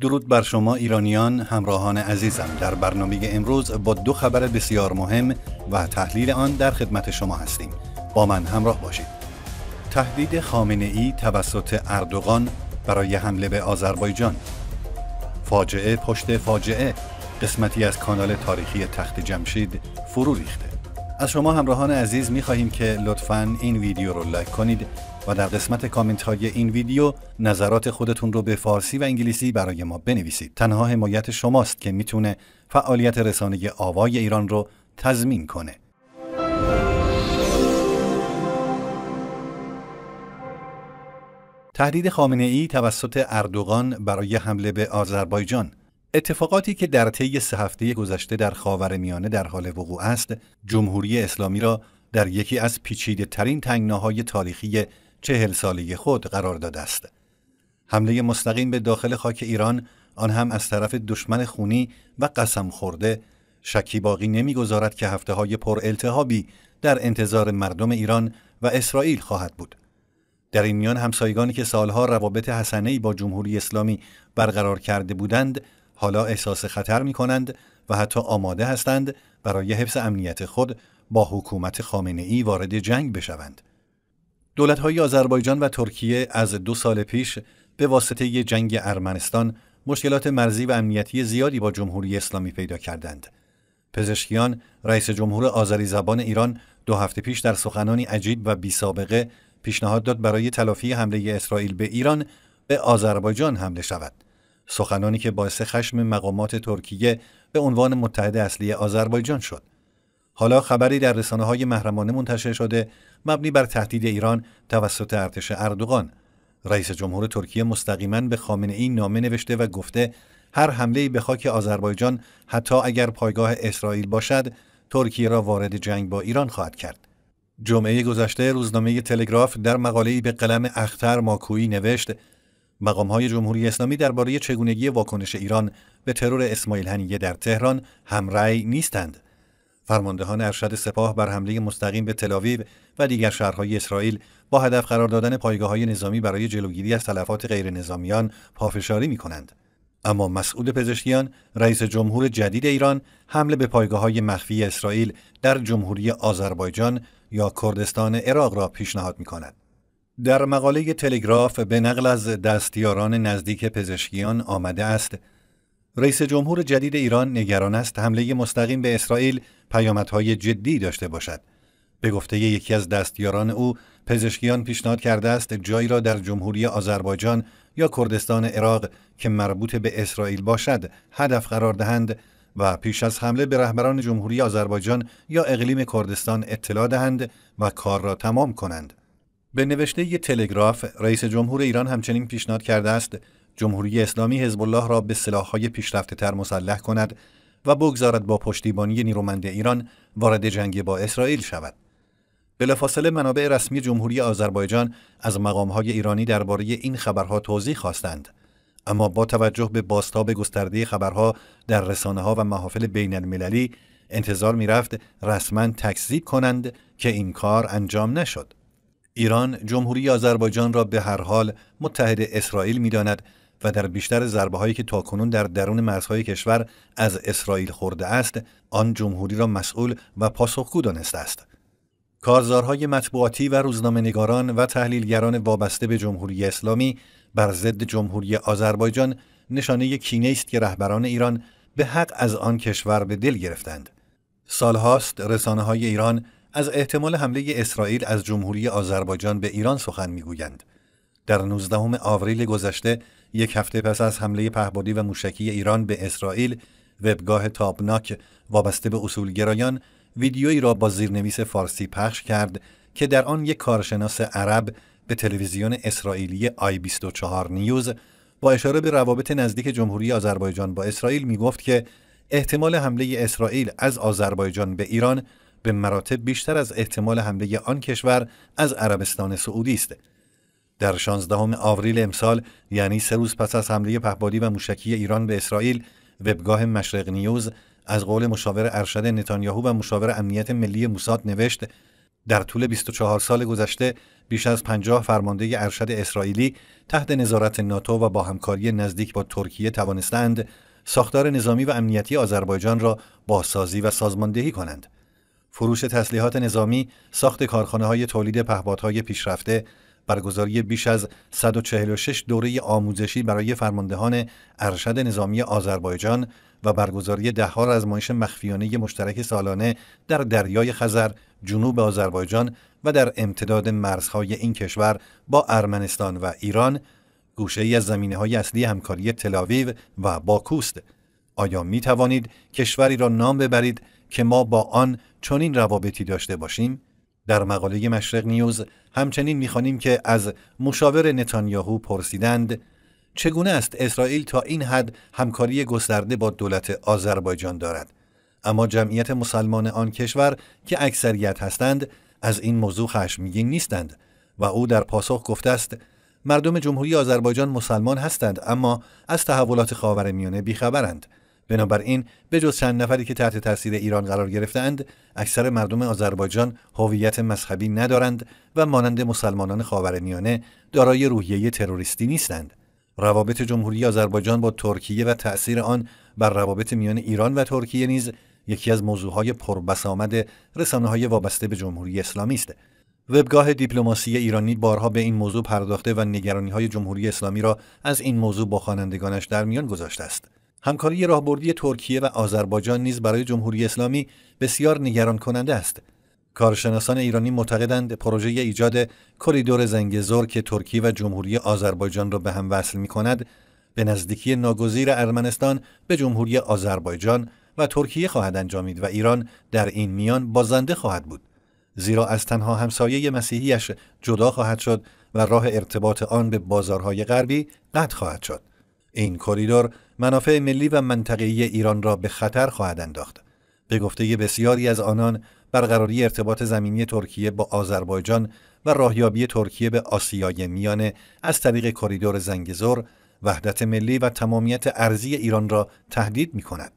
درود بر شما ایرانیان همراهان عزیزم در برنامه امروز با دو خبر بسیار مهم و تحلیل آن در خدمت شما هستیم با من همراه باشید تهدید خامنه ای توسط اردوغان برای حمله به آذربایجان فاجعه پشت فاجعه قسمتی از کانال تاریخی تخت جمشید فرو ریخته از شما همراهان عزیز می خواهیم که لطفاً این ویدیو رو لایک کنید و در قسمت کامنت های این ویدیو نظرات خودتون رو به فارسی و انگلیسی برای ما بنویسید تنها حمایت شماست که میتونه فعالیت رسانه آوای ایران رو تضمین کنه تهدید خامنه ای توسط اردوغان برای حمله به آذربایجان اتفاقاتی که در طی سه هفته گذشته در میانه در حال وقوع است جمهوری اسلامی را در یکی از پیچیده ترین تنگناهای تاریخی چهل سالی خود قرار داده است. حمله مستقیم به داخل خاک ایران آن هم از طرف دشمن خونی و قسم خورده شکی باقی نمیگذارد که هفته های پر التهابی در انتظار مردم ایران و اسرائیل خواهد بود. در این میان همسایگانی که سالها روابط حسنه با جمهوری اسلامی برقرار کرده بودند حالا احساس خطر می کنند و حتی آماده هستند برای حفظ امنیت خود با حکومت خامنه ای وارد جنگ بشوند. های آذربایجان و ترکیه از دو سال پیش به واسطه جنگ ارمنستان مشکلات مرزی و امنیتی زیادی با جمهوری اسلامی پیدا کردند. پزشکیان رئیس جمهور آذری زبان ایران دو هفته پیش در سخنانی عجیب و بی سابقه پیشنهاد داد برای تلافی حمله اسرائیل به ایران به آذربایجان حمله شود. سخنانی که باعث خشم مقامات ترکیه به عنوان متحد اصلی آذربایجان شد. حالا خبری در رسانه های محرمانه منتشر شده مبنی بر تهدید ایران توسط ارتش اردوغان رئیس جمهور ترکیه مستقیما به خامنه این نامه نوشته و گفته هر حمله به خاک آذربایجان حتی اگر پایگاه اسرائیل باشد ترکیه را وارد جنگ با ایران خواهد کرد جمعه گذشته روزنامه تلگراف در مقاله‌ای به قلم اختر ماکویی نوشت مقام های جمهوری اسلامی درباره چگونگی واکنش ایران به ترور اسماعیل هنیه در تهران همرأی نیستند فرماندهان ارشد سپاه بر حمله مستقیم به تلاویو و دیگر شهرهای اسرائیل با هدف قرار دادن پایگاه های نظامی برای جلوگیری از تلفات غیر نظامیان پافشاری می کنند. اما مسعود پزشکیان رئیس جمهور جدید ایران حمله به پایگاه های مخفی اسرائیل در جمهوری آذربایجان یا کردستان عراق را پیشنهاد می کند. در مقاله تلگراف به نقل از دستیاران نزدیک پزشکیان آمده است رئیس جمهور جدید ایران نگران است حمله مستقیم به اسرائیل پیامدهای جدی داشته باشد. به گفته یکی از دستیاران او، پزشکیان پیشنهاد کرده است جایی را در جمهوری آذربایجان یا کردستان عراق که مربوط به اسرائیل باشد، هدف قرار دهند و پیش از حمله به رهبران جمهوری آذربایجان یا اقلیم کردستان اطلاع دهند و کار را تمام کنند. به نوشته ی تلگراف رئیس جمهور ایران همچنین پیشنهاد کرده است جمهوری اسلامی حزب الله را به سلاح‌های پیشرفته‌تر مسلح کند و بگذارد با پشتیبانی نیرومند ایران وارد جنگ با اسرائیل شود. بلافاصله منابع رسمی جمهوری آذربایجان از مقامهای ایرانی درباره این خبرها توضیح خواستند. اما با توجه به باستاب گسترده خبرها در رسانه ها و محافل بین المللی انتظار میرفت رسما تکذیب کنند که این کار انجام نشد. ایران جمهوری آذربایجان را به هر حال متحد اسرائیل میداند و در بیشتر ضربه هایی که تاکنون در درون مرزهای کشور از اسرائیل خورده است آن جمهوری را مسئول و پاسخگو دانسته است کارزارهای مطبوعاتی و نگاران و تحلیلگران وابسته به جمهوری اسلامی بر ضد جمهوری آذربایجان نشانه کینه است که رهبران ایران به حق از آن کشور به دل گرفتند سالهاست رسانه های ایران از احتمال حمله اسرائیل از جمهوری آذربایجان به ایران سخن میگویند در 19 آوریل گذشته یک هفته پس از حمله پهبادی و موشکی ایران به اسرائیل وبگاه تابناک وابسته به اصولگرایان ویدیویی را با زیرنویس فارسی پخش کرد که در آن یک کارشناس عرب به تلویزیون اسرائیلی آی 24 نیوز با اشاره به روابط نزدیک جمهوری آذربایجان با اسرائیل می گفت که احتمال حمله اسرائیل از آذربایجان به ایران به مراتب بیشتر از احتمال حمله آن کشور از عربستان سعودی است در 16 آوریل امسال یعنی سه روز پس از حمله پهبادی و موشکی ایران به اسرائیل وبگاه مشرق نیوز از قول مشاور ارشد نتانیاهو و مشاور امنیت ملی موساد نوشت در طول 24 سال گذشته بیش از 50 فرمانده ارشد اسرائیلی تحت نظارت ناتو و با همکاری نزدیک با ترکیه توانستند ساختار نظامی و امنیتی آذربایجان را بازسازی و سازماندهی کنند. فروش تسلیحات نظامی، ساخت کارخانه های تولید پهپادهای پیشرفته، برگزاری بیش از 146 دوره آموزشی برای فرماندهان ارشد نظامی آذربایجان و برگزاری دهها رزمایش مخفیانه مشترک سالانه در دریای خزر جنوب آذربایجان و در امتداد مرزهای این کشور با ارمنستان و ایران گوشه ای از زمینه های اصلی همکاری تلاویو و باکوست آیا می توانید کشوری را نام ببرید که ما با آن چنین روابطی داشته باشیم در مقاله مشرق نیوز همچنین میخوانیم که از مشاور نتانیاهو پرسیدند چگونه است اسرائیل تا این حد همکاری گسترده با دولت آذربایجان دارد اما جمعیت مسلمان آن کشور که اکثریت هستند از این موضوع خشمگین نیستند و او در پاسخ گفته است مردم جمهوری آذربایجان مسلمان هستند اما از تحولات خاورمیانه بیخبرند بنابراین جز چند نفری که تحت تاثیر ایران قرار گرفتند اکثر مردم آذربایجان هویت مذهبی ندارند و مانند مسلمانان خاورمیانه دارای روحیه تروریستی نیستند روابط جمهوری آذربایجان با ترکیه و تأثیر آن بر روابط میان ایران و ترکیه نیز یکی از موضوعهای رسانه های وابسته به جمهوری اسلامی است وبگاه دیپلماسی ایرانی بارها به این موضوع پرداخته و نگرانی های جمهوری اسلامی را از این موضوع با خوانندگانش در میان گذاشته است. همکاری راهبردی ترکیه و آذربایجان نیز برای جمهوری اسلامی بسیار نگران کننده است. کارشناسان ایرانی معتقدند پروژه ایجاد کریدور زنگزور که ترکیه و جمهوری آذربایجان را به هم وصل می کند به نزدیکی ناگزیر ارمنستان به جمهوری آذربایجان و ترکیه خواهد انجامید و ایران در این میان بازنده خواهد بود زیرا از تنها همسایه مسیحیش جدا خواهد شد و راه ارتباط آن به بازارهای غربی قطع خواهد شد این کریدور منافع ملی و منطقه‌ای ایران را به خطر خواهد انداخت. به گفته بسیاری از آنان برقراری ارتباط زمینی ترکیه با آذربایجان و راهیابی ترکیه به آسیای میانه از طریق کریدور زنگزور وحدت ملی و تمامیت ارزی ایران را تهدید می کند.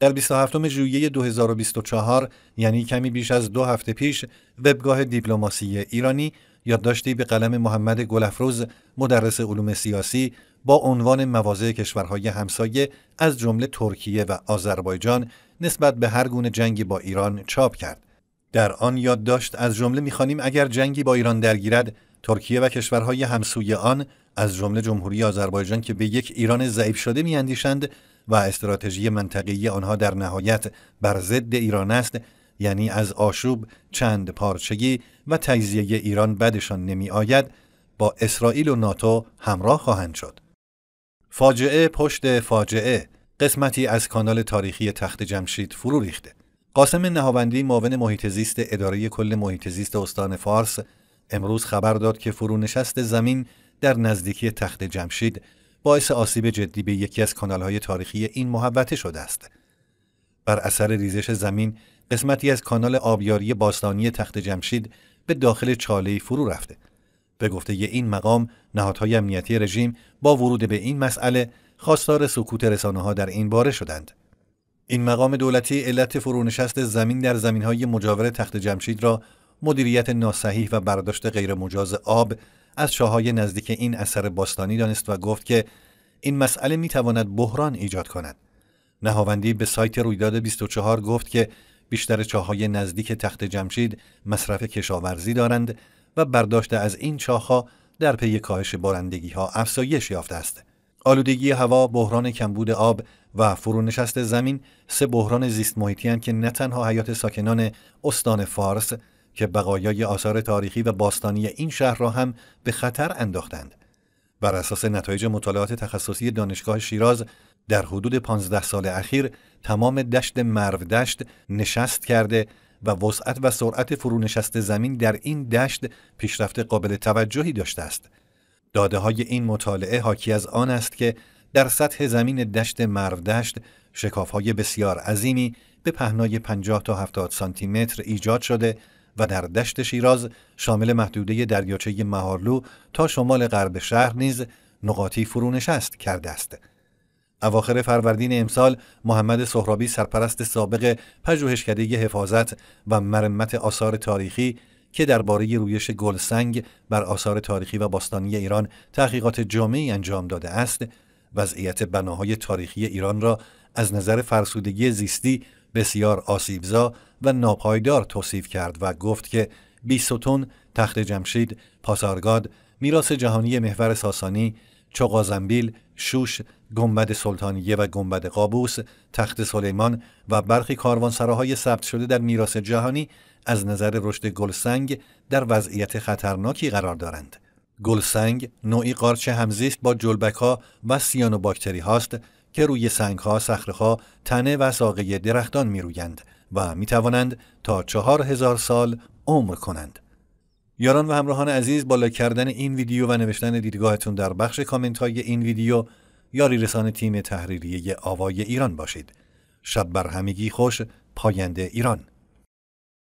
در 27 ژوئیه 2024 یعنی کمی بیش از دو هفته پیش وبگاه دیپلماسی ایرانی یادداشتی به قلم محمد گلفروز مدرس علوم سیاسی با عنوان مواضع کشورهای همسایه از جمله ترکیه و آذربایجان نسبت به هر گونه جنگی با ایران چاپ کرد. در آن یادداشت از جمله میخوانیم اگر جنگی با ایران درگیرد ترکیه و کشورهای همسوی آن از جمله جمهوری آذربایجان که به یک ایران ضعیف شده میاندیشند و استراتژی منطقی آنها در نهایت بر ضد ایران است یعنی از آشوب چند پارچگی و تجزیه ایران بدشان نمیآید با اسرائیل و ناتو همراه خواهند شد فاجعه پشت فاجعه قسمتی از کانال تاریخی تخت جمشید فرو ریخته قاسم نهاوندی معاون محیط زیست اداره کل محیط زیست استان فارس امروز خبر داد که نشست زمین در نزدیکی تخت جمشید باعث آسیب جدی به یکی از کانالهای تاریخی این محوطه شده است بر اثر ریزش زمین قسمتی از کانال آبیاری باستانی تخت جمشید به داخل چاله فرو رفته به گفته این مقام نهادهای امنیتی رژیم با ورود به این مسئله خواستار سکوت رسانه ها در این باره شدند این مقام دولتی علت فرونشست زمین در زمین های مجاور تخت جمشید را مدیریت ناسحیح و برداشت غیرمجاز آب از شاههای نزدیک این اثر باستانی دانست و گفت که این مسئله تواند بحران ایجاد کند نهاوندی به سایت رویداد 24 گفت که بیشتر چاهای نزدیک تخت جمشید مصرف کشاورزی دارند و برداشت از این ها در پی کاهش بارندگی ها افزایش یافته است. آلودگی هوا، بحران کمبود آب و فرونشست زمین سه بحران زیست محیطی که نه تنها حیات ساکنان استان فارس که بقایای آثار تاریخی و باستانی این شهر را هم به خطر انداختند. بر اساس نتایج مطالعات تخصصی دانشگاه شیراز در حدود 15 سال اخیر تمام دشت مرو دشت نشست کرده و وسعت و سرعت فرونشست زمین در این دشت پیشرفت قابل توجهی داشته است. داده های این مطالعه حاکی از آن است که در سطح زمین دشت مرودشت شکاف های بسیار عظیمی به پهنای 50 تا 70 سانتی متر ایجاد شده و در دشت شیراز شامل محدوده دریاچه مهارلو تا شمال غرب شهر نیز نقاطی فرونشست کرده است. اواخر فروردین امسال محمد سهرابی سرپرست سابق پژوهشکده حفاظت و مرمت آثار تاریخی که درباره رویش گلسنگ بر آثار تاریخی و باستانی ایران تحقیقات جامعی انجام داده است وضعیت بناهای تاریخی ایران را از نظر فرسودگی زیستی بسیار آسیبزا و ناپایدار توصیف کرد و گفت که بیستون، تخت جمشید، پاسارگاد، میراث جهانی محور ساسانی، چقازنبیل، شوش گنبد سلطانیه و گنبد قابوس، تخت سلیمان و برخی کاروانسراهای ثبت شده در میراث جهانی از نظر رشد گلسنگ در وضعیت خطرناکی قرار دارند. گلسنگ نوعی قارچ همزیست با جلبک ها و سیانو باکتری هاست که روی سنگ ها، ها، تنه و ساقه درختان می رویند و می توانند تا چهار هزار سال عمر کنند. یاران و همراهان عزیز بالا کردن این ویدیو و نوشتن دیدگاهتون در بخش کامنت های این ویدیو یاری رسان تیم تحریریه آوای ایران باشید شب بر همگی خوش پاینده ایران